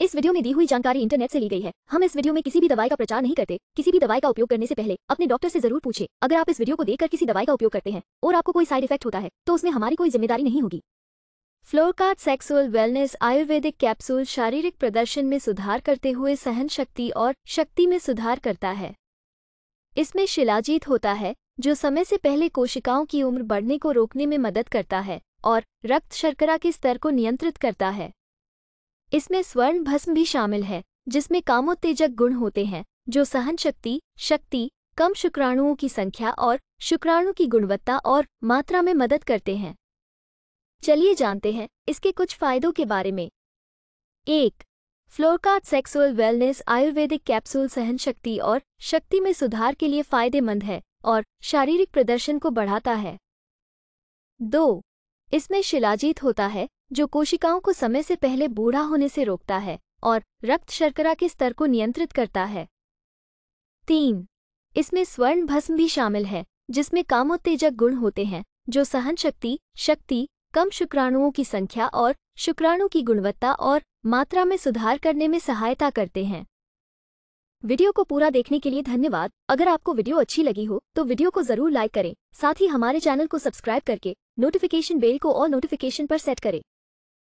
इस वीडियो में दी हुई जानकारी इंटरनेट से ली गई है हम इस वीडियो में किसी भी दवाई का प्रचार नहीं करते किसी भी दवाई का उपयोग करने से पहले अपने डॉक्टर से जरूर पूछे अगर आप इस वीडियो को देखकर किसी दवाई का उपयोग करते हैं और आपको कोई साइड इफेक्ट होता है तो उसमें हमारी कोई जिम्मेदारी नहीं होगी फ्लोरकार्ड सेक्सुअल वेलनेस आयुर्वेदिक कैप्सूल शारीरिक प्रदर्शन में सुधार करते हुए सहन शक्ति और शक्ति में सुधार करता है इसमें शिलाजीत होता है जो समय से पहले कोशिकाओं की उम्र बढ़ने को रोकने में मदद करता है और रक्त शर्करा के स्तर को नियंत्रित करता है इसमें स्वर्ण भस्म भी शामिल है जिसमें कामोत्तेजक गुण होते हैं जो सहन शक्ति शक्ति कम शुक्राणुओं की संख्या और शुक्राणु की गुणवत्ता और मात्रा में मदद करते हैं चलिए जानते हैं इसके कुछ फायदों के बारे में एक फ्लोरकार्ड सेक्सुअल वेलनेस आयुर्वेदिक कैप्सूल सहन शक्ति और शक्ति में सुधार के लिए फायदेमंद है और शारीरिक प्रदर्शन को बढ़ाता है दो इसमें शिलाजीत होता है जो कोशिकाओं को समय से पहले बूढ़ा होने से रोकता है और रक्त शर्करा के स्तर को नियंत्रित करता है तीन इसमें स्वर्ण भस्म भी शामिल है जिसमें कामोत्तेजक गुण होते हैं जो सहन शक्ति शक्ति कम शुक्राणुओं की संख्या और शुक्राणु की गुणवत्ता और मात्रा में सुधार करने में सहायता करते हैं वीडियो को पूरा देखने के लिए धन्यवाद अगर आपको वीडियो अच्छी लगी हो तो वीडियो को जरूर लाइक करें साथ ही हमारे चैनल को सब्सक्राइब करके नोटिफिकेशन बेल को और नोटिफिकेशन पर सेट करें